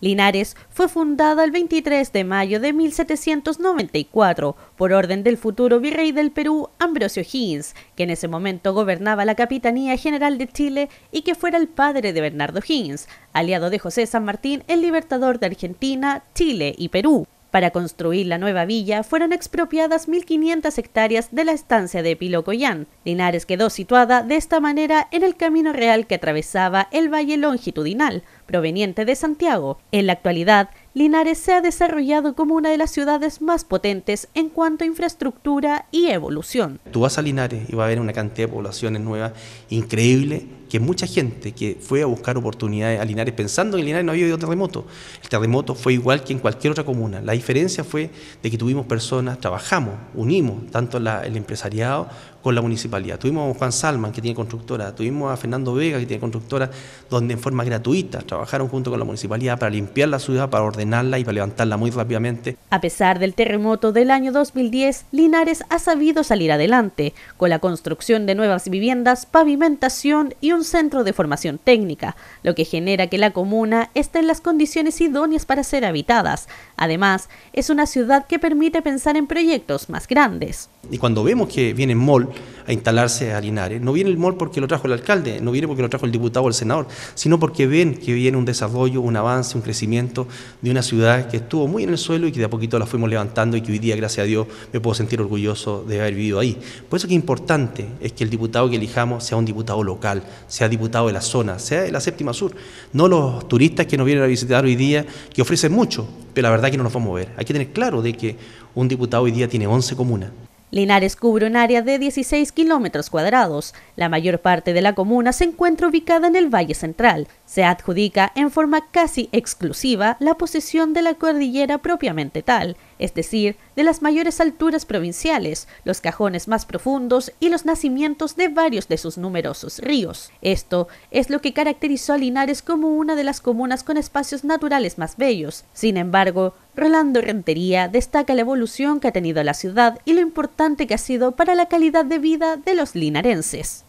Linares fue fundada el 23 de mayo de 1794 por orden del futuro virrey del Perú, Ambrosio Higgins, que en ese momento gobernaba la Capitanía General de Chile y que fuera el padre de Bernardo Higgins, aliado de José San Martín, el libertador de Argentina, Chile y Perú. Para construir la nueva villa fueron expropiadas 1.500 hectáreas de la estancia de Pilocoyán. Linares quedó situada de esta manera en el camino real que atravesaba el valle longitudinal, proveniente de Santiago. En la actualidad, Linares se ha desarrollado como una de las ciudades más potentes en cuanto a infraestructura y evolución. Tú vas a Linares y va a haber una cantidad de poblaciones nuevas increíble, que mucha gente que fue a buscar oportunidades a Linares pensando que en Linares no había habido terremoto. El terremoto fue igual que en cualquier otra comuna. La diferencia fue de que tuvimos personas, trabajamos, unimos tanto el empresariado con la municipalidad. Tuvimos a Juan Salman, que tiene constructora, tuvimos a Fernando Vega, que tiene constructora, donde en forma gratuita trabajaron junto con la municipalidad para limpiar la ciudad, para ordenarla y para levantarla muy rápidamente. A pesar del terremoto del año 2010, Linares ha sabido salir adelante con la construcción de nuevas viviendas, pavimentación y un centro de formación técnica, lo que genera que la comuna esté en las condiciones idóneas para ser habitadas. Además, es una ciudad que permite pensar en proyectos más grandes. Y cuando vemos que vienen mall, a instalarse a Linares. No viene el mall porque lo trajo el alcalde, no viene porque lo trajo el diputado o el senador, sino porque ven que viene un desarrollo, un avance, un crecimiento de una ciudad que estuvo muy en el suelo y que de a poquito la fuimos levantando y que hoy día, gracias a Dios, me puedo sentir orgulloso de haber vivido ahí. Por eso que importante es que el diputado que elijamos sea un diputado local, sea diputado de la zona, sea de la séptima sur, no los turistas que nos vienen a visitar hoy día, que ofrecen mucho, pero la verdad que no nos vamos a mover. Hay que tener claro de que un diputado hoy día tiene 11 comunas. Linares cubre un área de 16 kilómetros cuadrados. La mayor parte de la comuna se encuentra ubicada en el Valle Central. Se adjudica en forma casi exclusiva la posesión de la cordillera propiamente tal, es decir, de las mayores alturas provinciales, los cajones más profundos y los nacimientos de varios de sus numerosos ríos. Esto es lo que caracterizó a Linares como una de las comunas con espacios naturales más bellos. Sin embargo, Rolando Rentería destaca la evolución que ha tenido la ciudad y lo importante que ha sido para la calidad de vida de los linarenses.